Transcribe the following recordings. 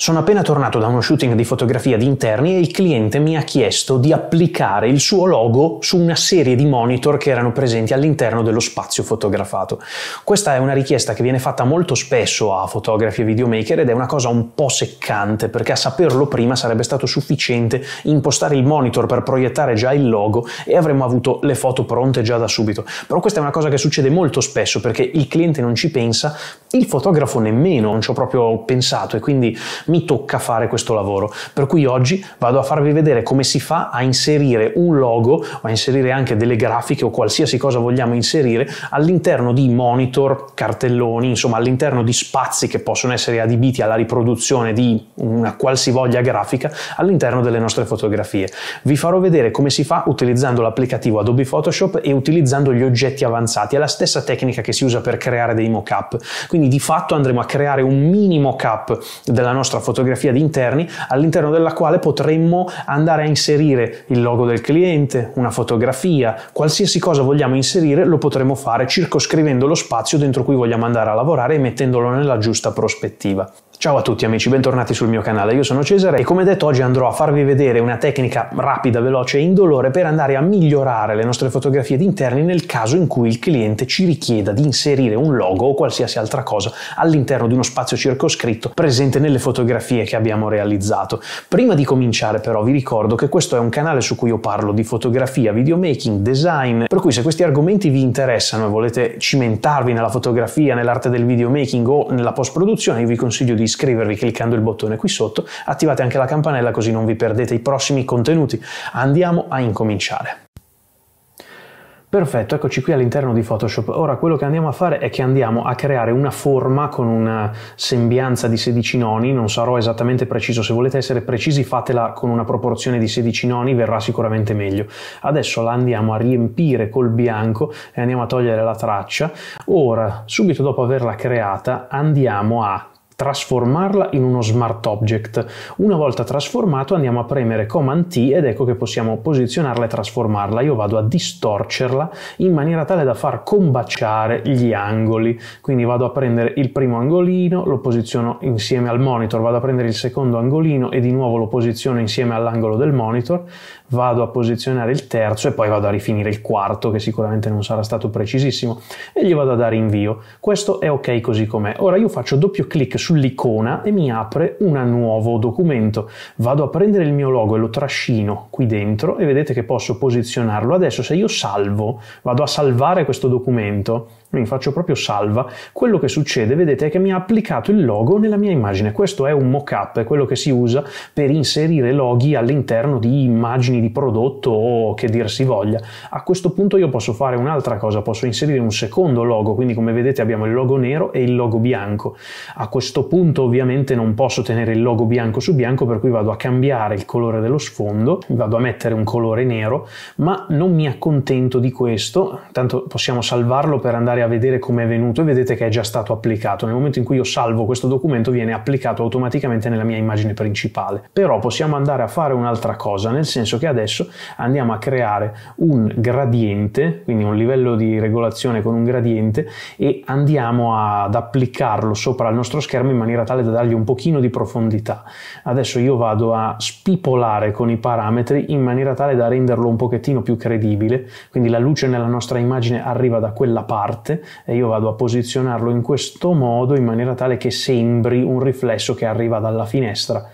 Sono appena tornato da uno shooting di fotografia di interni e il cliente mi ha chiesto di applicare il suo logo su una serie di monitor che erano presenti all'interno dello spazio fotografato. Questa è una richiesta che viene fatta molto spesso a fotografi e videomaker ed è una cosa un po' seccante perché a saperlo prima sarebbe stato sufficiente impostare il monitor per proiettare già il logo e avremmo avuto le foto pronte già da subito. Però questa è una cosa che succede molto spesso perché il cliente non ci pensa, il fotografo nemmeno, non ci ho proprio pensato e quindi mi tocca fare questo lavoro. Per cui oggi vado a farvi vedere come si fa a inserire un logo, o a inserire anche delle grafiche o qualsiasi cosa vogliamo inserire all'interno di monitor, cartelloni, insomma all'interno di spazi che possono essere adibiti alla riproduzione di una qualsivoglia grafica all'interno delle nostre fotografie. Vi farò vedere come si fa utilizzando l'applicativo Adobe Photoshop e utilizzando gli oggetti avanzati. È la stessa tecnica che si usa per creare dei mock-up. Quindi di fatto andremo a creare un mini mock-up della nostra la fotografia di interni, all'interno della quale potremmo andare a inserire il logo del cliente, una fotografia, qualsiasi cosa vogliamo inserire lo potremo fare circoscrivendo lo spazio dentro cui vogliamo andare a lavorare e mettendolo nella giusta prospettiva. Ciao a tutti amici, bentornati sul mio canale, io sono Cesare e come detto oggi andrò a farvi vedere una tecnica rapida, veloce e indolore per andare a migliorare le nostre fotografie di interni nel caso in cui il cliente ci richieda di inserire un logo o qualsiasi altra cosa all'interno di uno spazio circoscritto presente nelle fotografie fotografie che abbiamo realizzato. Prima di cominciare però vi ricordo che questo è un canale su cui io parlo di fotografia, videomaking, design, per cui se questi argomenti vi interessano e volete cimentarvi nella fotografia, nell'arte del videomaking o nella post produzione, io vi consiglio di iscrivervi cliccando il bottone qui sotto, attivate anche la campanella così non vi perdete i prossimi contenuti. Andiamo a incominciare. Perfetto, eccoci qui all'interno di Photoshop. Ora quello che andiamo a fare è che andiamo a creare una forma con una sembianza di 16 noni, non sarò esattamente preciso, se volete essere precisi fatela con una proporzione di 16 noni, verrà sicuramente meglio. Adesso la andiamo a riempire col bianco e andiamo a togliere la traccia. Ora, subito dopo averla creata, andiamo a trasformarla in uno smart object. Una volta trasformato andiamo a premere Command T ed ecco che possiamo posizionarla e trasformarla. Io vado a distorcerla in maniera tale da far combaciare gli angoli. Quindi vado a prendere il primo angolino, lo posiziono insieme al monitor, vado a prendere il secondo angolino e di nuovo lo posiziono insieme all'angolo del monitor vado a posizionare il terzo e poi vado a rifinire il quarto che sicuramente non sarà stato precisissimo e gli vado a dare invio. Questo è ok così com'è. Ora io faccio doppio clic sull'icona e mi apre un nuovo documento. Vado a prendere il mio logo e lo trascino qui dentro e vedete che posso posizionarlo. Adesso se io salvo, vado a salvare questo documento quindi faccio proprio salva, quello che succede, vedete, è che mi ha applicato il logo nella mia immagine. Questo è un mock-up, è quello che si usa per inserire loghi all'interno di immagini di prodotto o che dir si voglia. A questo punto io posso fare un'altra cosa, posso inserire un secondo logo, quindi come vedete abbiamo il logo nero e il logo bianco. A questo punto ovviamente non posso tenere il logo bianco su bianco, per cui vado a cambiare il colore dello sfondo, vado a mettere un colore nero, ma non mi accontento di questo, tanto possiamo salvarlo per andare andare a vedere come è venuto e vedete che è già stato applicato. Nel momento in cui io salvo questo documento viene applicato automaticamente nella mia immagine principale. Però possiamo andare a fare un'altra cosa, nel senso che adesso andiamo a creare un gradiente, quindi un livello di regolazione con un gradiente e andiamo ad applicarlo sopra il nostro schermo in maniera tale da dargli un pochino di profondità. Adesso io vado a spipolare con i parametri in maniera tale da renderlo un pochettino più credibile, quindi la luce nella nostra immagine arriva da quella parte parte e io vado a posizionarlo in questo modo in maniera tale che sembri un riflesso che arriva dalla finestra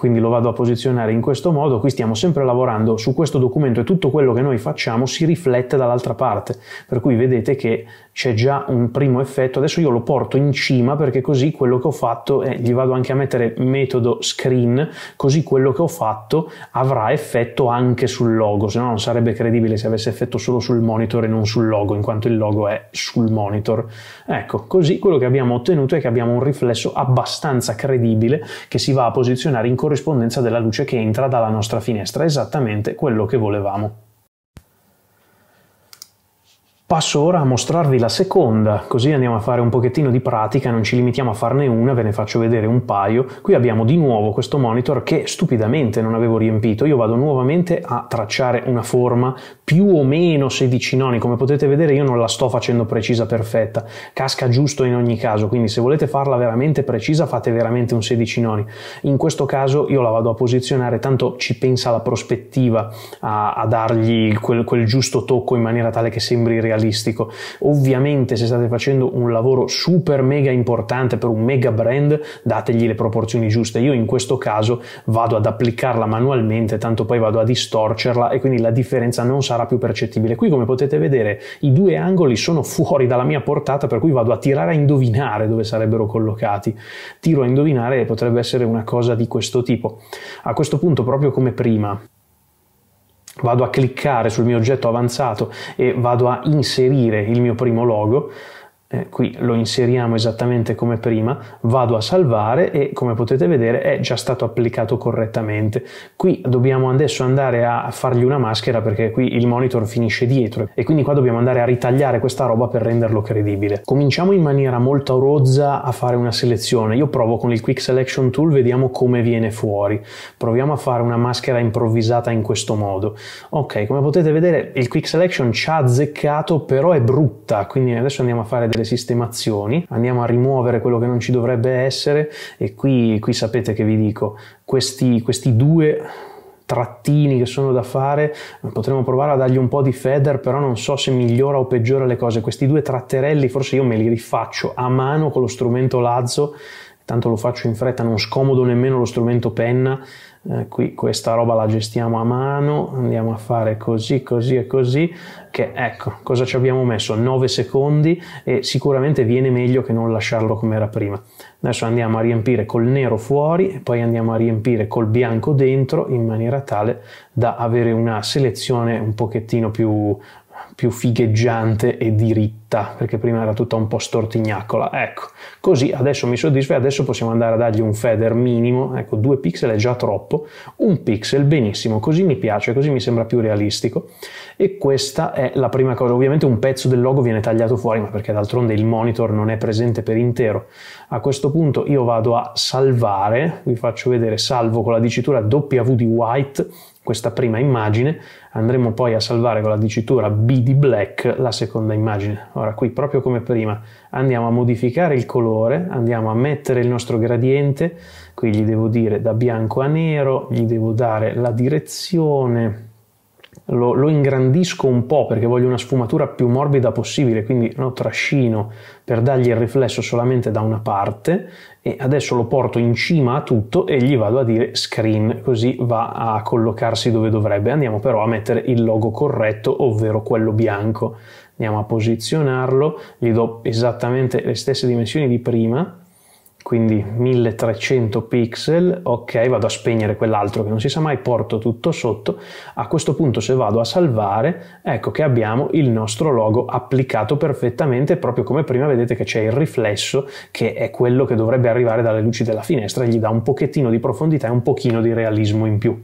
quindi lo vado a posizionare in questo modo, qui stiamo sempre lavorando su questo documento e tutto quello che noi facciamo si riflette dall'altra parte, per cui vedete che c'è già un primo effetto, adesso io lo porto in cima perché così quello che ho fatto, eh, gli vado anche a mettere metodo screen, così quello che ho fatto avrà effetto anche sul logo, se no non sarebbe credibile se avesse effetto solo sul monitor e non sul logo, in quanto il logo è sul monitor. Ecco, così quello che abbiamo ottenuto è che abbiamo un riflesso abbastanza credibile che si va a posizionare in corso corrispondenza della luce che entra dalla nostra finestra, esattamente quello che volevamo. Passo ora a mostrarvi la seconda, così andiamo a fare un pochettino di pratica, non ci limitiamo a farne una, ve ne faccio vedere un paio. Qui abbiamo di nuovo questo monitor che stupidamente non avevo riempito, io vado nuovamente a tracciare una forma più o meno 16 noni, come potete vedere io non la sto facendo precisa perfetta, casca giusto in ogni caso, quindi se volete farla veramente precisa fate veramente un 16 noni. In questo caso io la vado a posizionare, tanto ci pensa la prospettiva a, a dargli quel, quel giusto tocco in maniera tale che sembri realizzare generalistico. Ovviamente se state facendo un lavoro super mega importante per un mega brand, dategli le proporzioni giuste. Io in questo caso vado ad applicarla manualmente, tanto poi vado a distorcerla e quindi la differenza non sarà più percettibile. Qui come potete vedere i due angoli sono fuori dalla mia portata, per cui vado a tirare a indovinare dove sarebbero collocati. Tiro a indovinare e potrebbe essere una cosa di questo tipo. A questo punto, proprio come prima, vado a cliccare sul mio oggetto avanzato e vado a inserire il mio primo logo, eh, qui lo inseriamo esattamente come prima, vado a salvare e come potete vedere è già stato applicato correttamente. Qui dobbiamo adesso andare a fargli una maschera perché qui il monitor finisce dietro e quindi qua dobbiamo andare a ritagliare questa roba per renderlo credibile. Cominciamo in maniera molto rozza a fare una selezione, io provo con il Quick Selection Tool, vediamo come viene fuori. Proviamo a fare una maschera improvvisata in questo modo. Ok, come potete vedere il Quick Selection ci ha azzeccato però è brutta, quindi adesso andiamo a fare delle delle sistemazioni, andiamo a rimuovere quello che non ci dovrebbe essere e qui, qui sapete che vi dico, questi, questi due trattini che sono da fare, potremmo provare a dargli un po' di feather, però non so se migliora o peggiora le cose. Questi due tratterelli forse io me li rifaccio a mano con lo strumento lazzo, tanto lo faccio in fretta, non scomodo nemmeno lo strumento penna eh, qui questa roba la gestiamo a mano, andiamo a fare così, così e così, che ecco, cosa ci abbiamo messo? 9 secondi e sicuramente viene meglio che non lasciarlo come era prima. Adesso andiamo a riempire col nero fuori e poi andiamo a riempire col bianco dentro in maniera tale da avere una selezione un pochettino più più figheggiante e diritta, perché prima era tutta un po' stortignacola. Ecco, così adesso mi soddisfa e adesso possiamo andare a dargli un feather minimo, ecco, due pixel è già troppo, un pixel benissimo, così mi piace, così mi sembra più realistico. E questa è la prima cosa. Ovviamente un pezzo del logo viene tagliato fuori, ma perché d'altronde il monitor non è presente per intero. A questo punto io vado a salvare, vi faccio vedere salvo con la dicitura W di white questa prima immagine, andremo poi a salvare con la dicitura B di black la seconda immagine. Ora qui proprio come prima andiamo a modificare il colore, andiamo a mettere il nostro gradiente, qui gli devo dire da bianco a nero, gli devo dare la direzione, lo, lo, ingrandisco un po' perché voglio una sfumatura più morbida possibile, quindi lo trascino per dargli il riflesso solamente da una parte e adesso lo porto in cima a tutto e gli vado a dire screen, così va a collocarsi dove dovrebbe. Andiamo però a mettere il logo corretto, ovvero quello bianco. Andiamo a posizionarlo, gli do esattamente le stesse dimensioni di prima, quindi 1300 pixel, ok vado a spegnere quell'altro che non si sa mai, porto tutto sotto, a questo punto se vado a salvare ecco che abbiamo il nostro logo applicato perfettamente, proprio come prima vedete che c'è il riflesso che è quello che dovrebbe arrivare dalle luci della finestra e gli dà un pochettino di profondità e un pochino di realismo in più.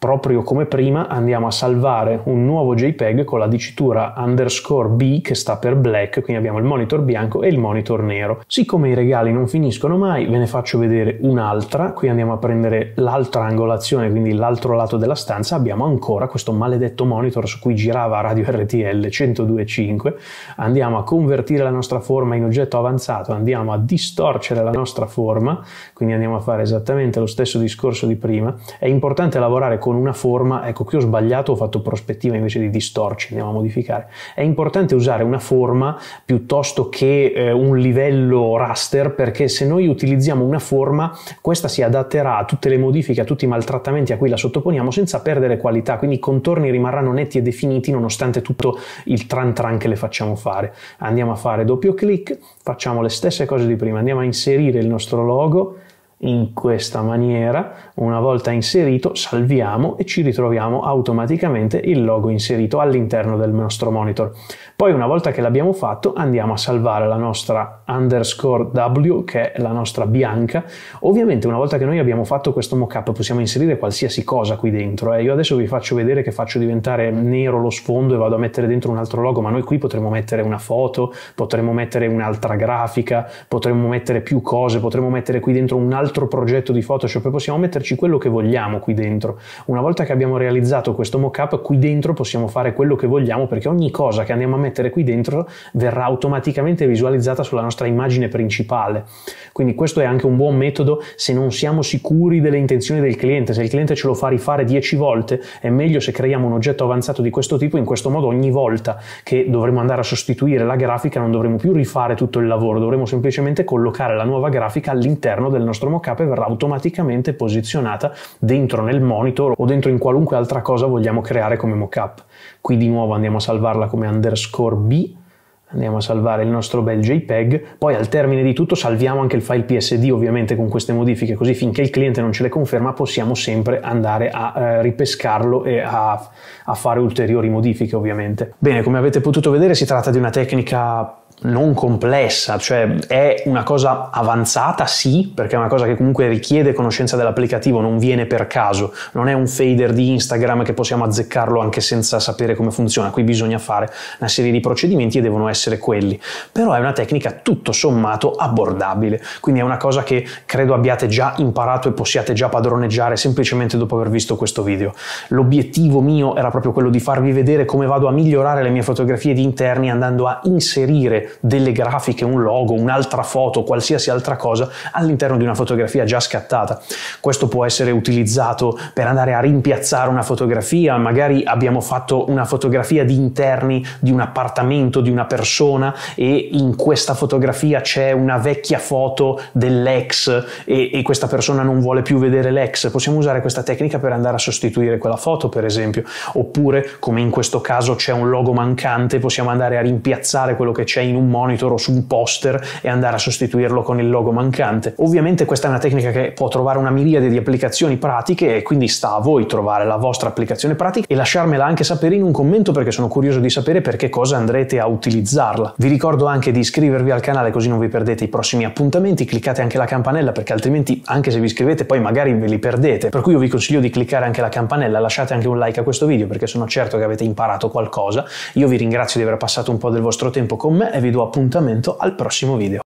Proprio come prima andiamo a salvare un nuovo JPEG con la dicitura underscore B che sta per black, quindi abbiamo il monitor bianco e il monitor nero. Siccome i regali non finiscono finiscono mai, ve ne faccio vedere un'altra, qui andiamo a prendere l'altra angolazione, quindi l'altro lato della stanza, abbiamo ancora questo maledetto monitor su cui girava radio RTL 102.5, andiamo a convertire la nostra forma in oggetto avanzato, andiamo a distorcere la nostra forma, quindi andiamo a fare esattamente lo stesso discorso di prima, è importante lavorare con una forma, ecco qui ho sbagliato, ho fatto prospettiva invece di distorci, andiamo a modificare, è importante usare una forma piuttosto che eh, un livello raster perché se noi noi utilizziamo una forma, questa si adatterà a tutte le modifiche, a tutti i maltrattamenti a cui la sottoponiamo senza perdere qualità, quindi i contorni rimarranno netti e definiti nonostante tutto il tran tran che le facciamo fare. Andiamo a fare doppio clic, facciamo le stesse cose di prima, andiamo a inserire il nostro logo, in questa maniera, una volta inserito, salviamo e ci ritroviamo automaticamente il logo inserito all'interno del nostro monitor. Poi una volta che l'abbiamo fatto andiamo a salvare la nostra underscore W che è la nostra bianca. Ovviamente una volta che noi abbiamo fatto questo mockup possiamo inserire qualsiasi cosa qui dentro. Eh. Io adesso vi faccio vedere che faccio diventare nero lo sfondo e vado a mettere dentro un altro logo, ma noi qui potremmo mettere una foto, potremmo mettere un'altra grafica, potremmo mettere più cose, potremmo mettere qui dentro un altro altro progetto di Photoshop e possiamo metterci quello che vogliamo qui dentro. Una volta che abbiamo realizzato questo mockup, qui dentro possiamo fare quello che vogliamo perché ogni cosa che andiamo a mettere qui dentro verrà automaticamente visualizzata sulla nostra immagine principale. Quindi questo è anche un buon metodo se non siamo sicuri delle intenzioni del cliente. Se il cliente ce lo fa rifare 10 volte, è meglio se creiamo un oggetto avanzato di questo tipo. In questo modo ogni volta che dovremo andare a sostituire la grafica non dovremo più rifare tutto il lavoro, dovremo semplicemente collocare la nuova grafica all'interno del nostro mockup K verrà automaticamente posizionata dentro nel monitor o dentro in qualunque altra cosa vogliamo creare come mockup. Qui di nuovo andiamo a salvarla come underscore B andiamo a salvare il nostro bel JPEG, poi al termine di tutto salviamo anche il file PSD ovviamente con queste modifiche, così finché il cliente non ce le conferma possiamo sempre andare a eh, ripescarlo e a, a fare ulteriori modifiche ovviamente. Bene, come avete potuto vedere si tratta di una tecnica non complessa, cioè è una cosa avanzata, sì, perché è una cosa che comunque richiede conoscenza dell'applicativo, non viene per caso, non è un fader di Instagram che possiamo azzeccarlo anche senza sapere come funziona, qui bisogna fare una serie di procedimenti e devono essere quelli, però è una tecnica tutto sommato abbordabile, quindi è una cosa che credo abbiate già imparato e possiate già padroneggiare semplicemente dopo aver visto questo video. L'obiettivo mio era proprio quello di farvi vedere come vado a migliorare le mie fotografie di interni andando a inserire delle grafiche, un logo, un'altra foto, qualsiasi altra cosa all'interno di una fotografia già scattata. Questo può essere utilizzato per andare a rimpiazzare una fotografia, magari abbiamo fatto una fotografia di interni di un appartamento, di una persona e in questa fotografia c'è una vecchia foto dell'ex e, e questa persona non vuole più vedere l'ex. Possiamo usare questa tecnica per andare a sostituire quella foto, per esempio, oppure come in questo caso c'è un logo mancante, possiamo andare a rimpiazzare quello che c'è in un un monitor o su un poster e andare a sostituirlo con il logo mancante. Ovviamente questa è una tecnica che può trovare una miriade di applicazioni pratiche e quindi sta a voi trovare la vostra applicazione pratica e lasciarmela anche sapere in un commento perché sono curioso di sapere per che cosa andrete a utilizzarla. Vi ricordo anche di iscrivervi al canale così non vi perdete i prossimi appuntamenti, cliccate anche la campanella perché altrimenti anche se vi iscrivete poi magari ve li perdete, per cui io vi consiglio di cliccare anche la campanella, lasciate anche un like a questo video perché sono certo che avete imparato qualcosa. Io vi ringrazio di aver passato un po' del vostro tempo con me vi do appuntamento al prossimo video.